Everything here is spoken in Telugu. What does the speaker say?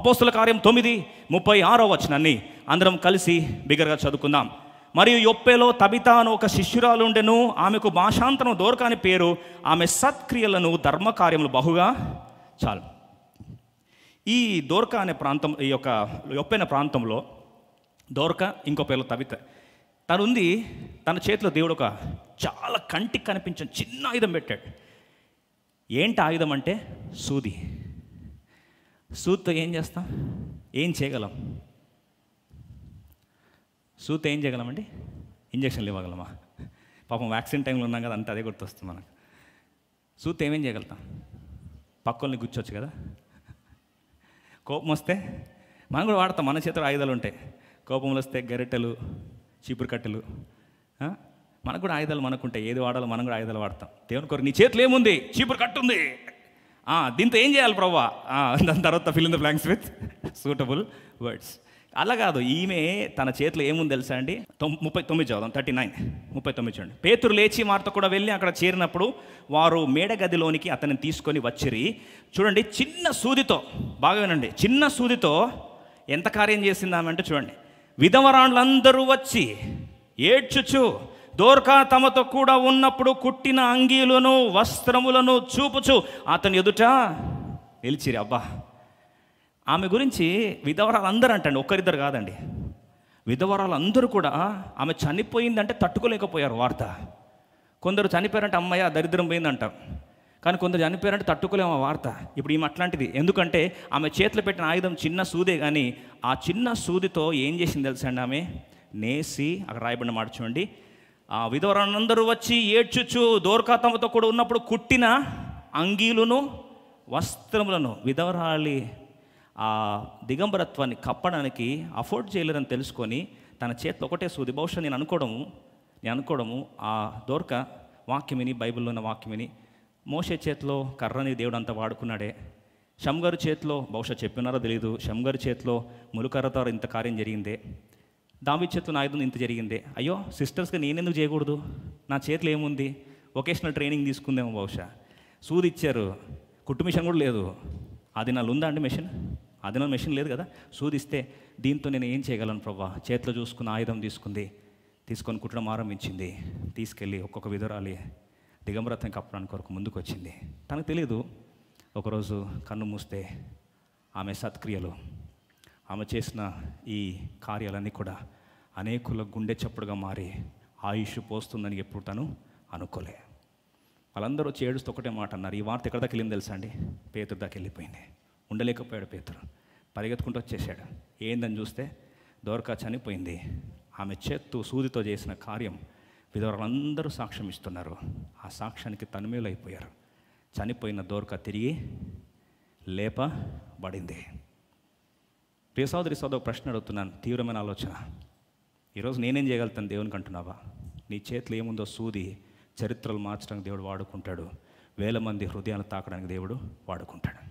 అపోస్తుల కార్యం తొమ్మిది ముప్పై ఆరో వచనాన్ని అందరం కలిసి బిగరగా చదువుకుందాం మరియు యొప్పేలో తబిత అని ఒక శిష్యురాలుండెను ఆమెకు భాషాంతరం దోరకాని పేరు ఆమె సత్క్రియలను ధర్మకార్యములు బహుగా చాలు ఈ దోర్క అనే ప్రాంతం ఈ యొక్క ఒప్పైన ప్రాంతంలో దోర్క ఇంకో పేర్లు తవిత తనుంది తన చేతిలో దేవుడు ఒక చాలా కంటికి కనిపించిన చిన్న ఆయుధం పెట్టాడు ఏంటి ఆయుధం అంటే సూది సూత్తో ఏం చేస్తాం ఏం చేయగలం సూత్ ఏం చేయగలమండి ఇంజక్షన్లు ఇవ్వగలమా పాపం వ్యాక్సిన్ టైంలో ఉన్నాం కదా అంత అదే గుర్తొస్తుంది మనకు సూత్ ఏమేం చేయగలుగుతాం పక్కల్ని గుచ్చొచ్చు కదా కోపం వస్తే మనం కూడా వాడతాం మన చేతిలో ఆయుధాలు ఉంటాయి కోపంలో వస్తే గరిటెలు చీపురు కట్టెలు మనకు కూడా ఆయుధాలు మనకుంటాయి ఏది వాడాలో మనం కూడా ఆయుధాలు వాడతాం దేవుని కొరకు నీ చేతిలో ఏముంది చీపురు కట్టుంది దీంతో ఏం చేయాలి ప్రభా దాని తర్వాత fill in the blanks with suitable words అలా కాదు ఈమె తన చేతిలో ఏముంది తెలుసా అండి ముప్పై తొమ్మిది చదుదాం థర్టీ నైన్ ముప్పై తొమ్మిది చూడండి పేతురు లేచి మార్త కూడా వెళ్ళి అక్కడ చేరినప్పుడు వారు మేడగదిలోనికి అతన్ని తీసుకొని వచ్చిరి చూడండి చిన్న సూదితో బాగా వినండి చిన్న సూదితో ఎంత కార్యం చేసిందామంటే చూడండి విధవరాండ్లందరూ వచ్చి ఏడ్చుచు దోర్కా తమతో కూడా ఉన్నప్పుడు కుట్టిన అంగీలను వస్త్రములను చూపుచు అతని ఎదుట నిలిచిరి అబ్బా ఆమె గురించి విధవరాలు అందరూ అంటండి ఒక్కరిద్దరు కాదండి విధవరాలు అందరూ కూడా ఆమె చనిపోయిందంటే తట్టుకోలేకపోయారు వార్త కొందరు చనిపోయారంటే అమ్మాయి దరిద్రం పోయిందంటారు కానీ కొందరు చనిపోయారంటే తట్టుకోలేము ఆ వార్త ఇప్పుడు ఈమె అట్లాంటిది ఎందుకంటే ఆమె చేతిలో పెట్టిన ఆయుధం చిన్న సూదే కానీ ఆ చిన్న సూదితో ఏం చేసింది తెలుసండి ఆమె నేసి అక్కడ రాయబడిన మాట చూడండి ఆ విధవరాలందరూ వచ్చి ఏడ్చుచు దోర్కాతమతో కూడా ఉన్నప్పుడు కుట్టిన అంగీలును వస్త్రములను విధవరాలి ఆ దిగంబరత్వాన్ని కప్పడానికి అఫోర్డ్ చేయలేరని తెలుసుకొని తన చేతి ఒకటే సూది బహుశా నేను అనుకోవడము నేను అనుకోవడము ఆ దోర్క వాక్యమిని బైబిల్లో ఉన్న వాక్యమిని మోసే చేతిలో కర్రని దేవుడు అంతా వాడుకున్నాడే షమ్గారు చేతిలో బహుశా చెప్పినారో తెలియదు షమ్గారు చేతిలో చేతిలో ములుకర్రతో ఇంత కార్యం జరిగిందే దామి చేతు నా ఇంత జరిగింది అయ్యో సిస్టర్స్కి నేనెందుకు చేయకూడదు నా చేతిలో ఏముంది వొకేషనల్ ట్రైనింగ్ తీసుకుందేమో బహుశా సూది ఇచ్చారు కుట్టు మిషన్ కూడా లేదు అది నాలు ఉందా అండి మెషిన్ అది నా మెషిన్ లేదు కదా సూదిస్తే దీంతో నేను ఏం చేయగలను ప్రభా చేతిలో చూసుకున్న ఆయుధం తీసుకుంది తీసుకొని కుట్టడం ఆరంభించింది తీసుకెళ్ళి ఒక్కొక్క విధురాలి దిగంబరత్నం కప్పడానికి కొరకు ముందుకు వచ్చింది తనకు తెలియదు ఒకరోజు కన్ను మూస్తే ఆమె సత్క్రియలు ఆమె చేసిన ఈ కార్యాలన్నీ కూడా అనేకుల గుండె చప్పుడుగా మారి ఆయుష్ పోస్తుందని ఎప్పుడు తను అనుకోలే వాళ్ళందరూ వచ్చి ఏడుస్తూ ఒకటే మాట అన్నారు ఈ వార్త ఎక్కడ దాకా వెళ్ళింది తెలుసా అండి పేతురు దాకా వెళ్ళిపోయింది ఉండలేకపోయాడు పేతురు పరిగెత్తుకుంటూ వచ్చేసాడు ఏందని చూస్తే దోరకా చనిపోయింది ఆమె చేత్తు సూదితో చేసిన కార్యం విధవరులందరూ సాక్ష్యం ఇస్తున్నారు ఆ సాక్ష్యానికి తన్మేలు అయిపోయారు చనిపోయిన దోర్క తిరిగి లేపబడింది ప్రియ సోదరి సోదరు ప్రశ్న అడుగుతున్నాను తీవ్రమైన ఆలోచన ఈరోజు నేనేం చేయగలుగుతాను దేవునికి అంటున్నావా నీ చేతిలో ఏముందో సూది చరిత్రలు మార్చడానికి దేవుడు వాడుకుంటాడు వేల మంది హృదయాలు తాకడానికి దేవుడు వాడుకుంటాడు